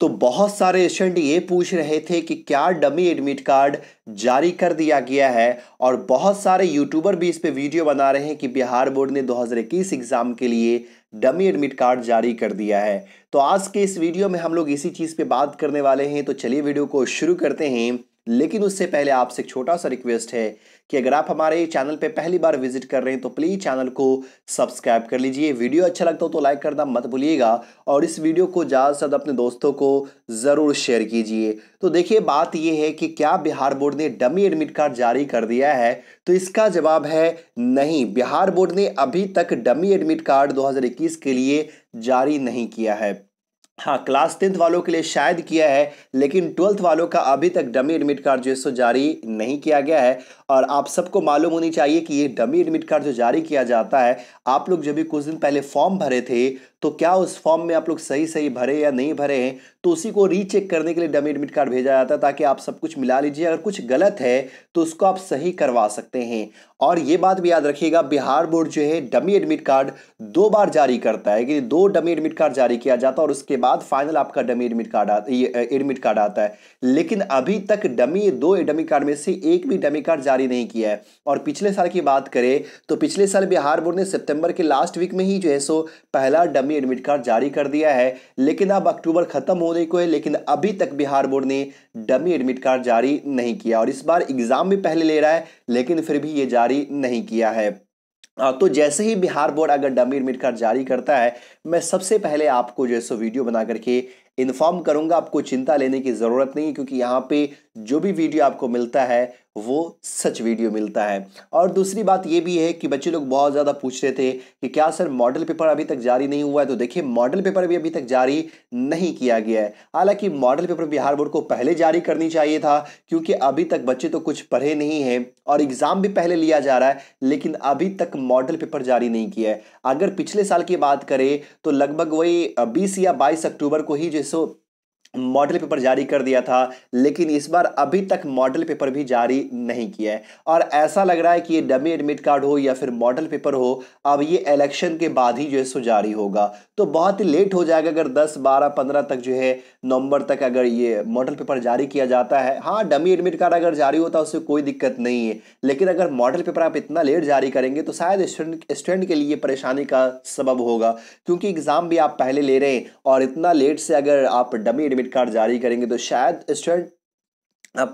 तो बहुत सारे स्टूडेंट ये पूछ रहे थे कि क्या डमी एडमिट कार्ड जारी कर दिया गया है और बहुत सारे यूट्यूबर भी इस पे वीडियो बना रहे हैं कि बिहार बोर्ड ने 2021 एग्ज़ाम के लिए डमी एडमिट कार्ड जारी कर दिया है तो आज के इस वीडियो में हम लोग इसी चीज़ पे बात करने वाले हैं तो चलिए वीडियो को शुरू करते हैं लेकिन उससे पहले आपसे एक छोटा सा रिक्वेस्ट है कि अगर आप हमारे चैनल पे पहली बार विजिट कर रहे हैं तो प्लीज़ चैनल को सब्सक्राइब कर लीजिए वीडियो अच्छा लगता हो तो लाइक करना मत भूलिएगा और इस वीडियो को ज़्यादा से ज़्यादा अपने दोस्तों को ज़रूर शेयर कीजिए तो देखिए बात यह है कि क्या बिहार बोर्ड ने डमी एडमिट कार्ड जारी कर दिया है तो इसका जवाब है नहीं बिहार बोर्ड ने अभी तक डमी एडमिट कार्ड दो के लिए जारी नहीं किया है हाँ क्लास टेंथ वालों के लिए शायद किया है लेकिन ट्वेल्थ वालों का अभी तक डमी एडमिट कार्ड जो है सो जारी नहीं किया गया है और आप सबको मालूम होनी चाहिए कि ये डमी एडमिट कार्ड जो जारी किया जाता है आप लोग जब भी कुछ दिन पहले फॉर्म भरे थे तो क्या उस फॉर्म में आप लोग सही सही भरे या नहीं भरे हैं तो उसी को रीचेक करने के लिए डमी एडमिट कार्ड भेजा जाता है ताकि आप सब कुछ मिला लीजिए अगर कुछ गलत है तो उसको आप सही करवा सकते हैं और ये बात भी याद रखिएगा बिहार बोर्ड जो है डमी एडमिट कार्ड दो बार जारी करता है कि दो डमी एडमिट कार्ड जारी किया जाता है और उसके बाद फाइनल आपका dummy admit card admit card आता है लेकिन अभी तक डमी दो डमी कार्ड में से एक भी डमी कार्ड जारी नहीं किया है और पिछले साल की बात करें तो पिछले साल बिहार बोर्ड ने सेप्टेम्बर के लास्ट वीक में ही जो है सो पहला डमी भी एडमिट कार्ड जारी कर दिया है लेकिन अब अक्टूबर खत्म होने को है लेकिन अभी तक बिहार बोर्ड ने डमी एडमिट कार्ड जारी नहीं किया और इस बार एग्जाम भी पहले ले रहा है लेकिन फिर भी ये जारी नहीं किया है हाँ, तो जैसे ही बिहार बोर्ड अगर डमी एडमिट कार्ड जारी करता है मैं सबसे पहले आपको जो है सो वीडियो बना करके इन्फॉर्म करूंगा आपको चिंता लेने की ज़रूरत नहीं है क्योंकि यहाँ पे जो भी वीडियो आपको मिलता है वो सच वीडियो मिलता है और दूसरी बात ये भी है कि बच्चे लोग बहुत ज़्यादा पूछ रहे थे कि क्या सर मॉडल पेपर अभी तक जारी नहीं हुआ है तो देखिए मॉडल पेपर भी अभी तक जारी नहीं किया गया है हालांकि मॉडल पेपर बिहार बोर्ड को पहले जारी करनी चाहिए था क्योंकि अभी तक बच्चे तो कुछ पढ़े नहीं हैं और एग्ज़ाम भी पहले लिया जा रहा है लेकिन अभी तक मॉडल पेपर जारी नहीं किया है अगर पिछले साल की बात करें तो लगभग वही बीस या बाईस अक्टूबर को ही जो so मॉडल पेपर जारी कर दिया था लेकिन इस बार अभी तक मॉडल पेपर भी जारी नहीं किया है और ऐसा लग रहा है कि ये डमी एडमिट कार्ड हो या फिर मॉडल पेपर हो अब ये इलेक्शन के बाद ही जो है सो जारी होगा तो बहुत ही लेट हो जाएगा अगर 10 12 15 तक जो है नवंबर तक अगर ये मॉडल पेपर जारी किया जाता है हाँ डमी एडमिट कार्ड अगर जारी होता है उससे कोई दिक्कत नहीं है लेकिन अगर मॉडल पेपर आप इतना लेट जारी करेंगे तो शायद स्टूडेंट स्टूडेंट के लिए परेशानी का सबब होगा क्योंकि एग्ज़ाम भी आप पहले ले रहे हैं और इतना लेट से अगर आप डमी एडमिट डेबिट कार्ड जारी करेंगे तो शायद स्टूडेंट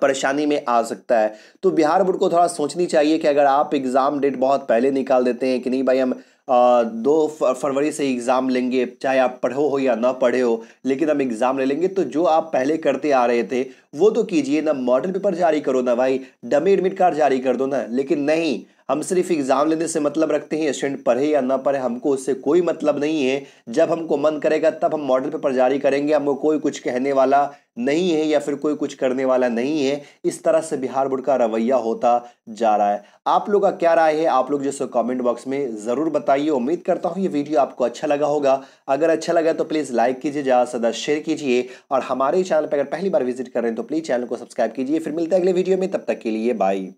परेशानी में आ सकता है तो बिहार बोर्ड को थोड़ा सोचनी चाहिए कि अगर आप एग्ज़ाम डेट बहुत पहले निकाल देते हैं कि नहीं भाई हम दो फरवरी से एग्ज़ाम लेंगे चाहे आप पढ़ो हो या ना पढ़े हो लेकिन हम एग्ज़ाम ले लेंगे तो जो आप पहले करते आ रहे थे वो तो कीजिए ना मॉडल पेपर जारी करो ना भाई डमी एडमिट कार्ड जारी कर दो ना लेकिन नहीं हम सिर्फ एग्ज़ाम लेने से मतलब रखते हैं स्टूडेंट पढ़े या ना पढ़े हमको उससे कोई मतलब नहीं है जब हमको मन करेगा तब हम मॉडल पेपर जारी करेंगे हमको कोई कुछ कहने वाला नहीं है या फिर कोई कुछ करने वाला नहीं है इस तरह से बिहार बोर्ड का रवैया होता जा रहा है आप लोग का क्या राय है आप लोग जैसे कमेंट बॉक्स में ज़रूर बताइए उम्मीद करता हूँ ये वीडियो आपको अच्छा लगा होगा अगर अच्छा लगा तो प्लीज़ लाइक कीजिए ज़्यादा से ज़्यादा शेयर कीजिए और हमारे चैनल पर अगर पहली बार विजिट कर रहे हैं तो प्लीज़ चैनल को सब्सक्राइब कीजिए फिर मिलते हैं अगले वीडियो में तब तक के लिए बाई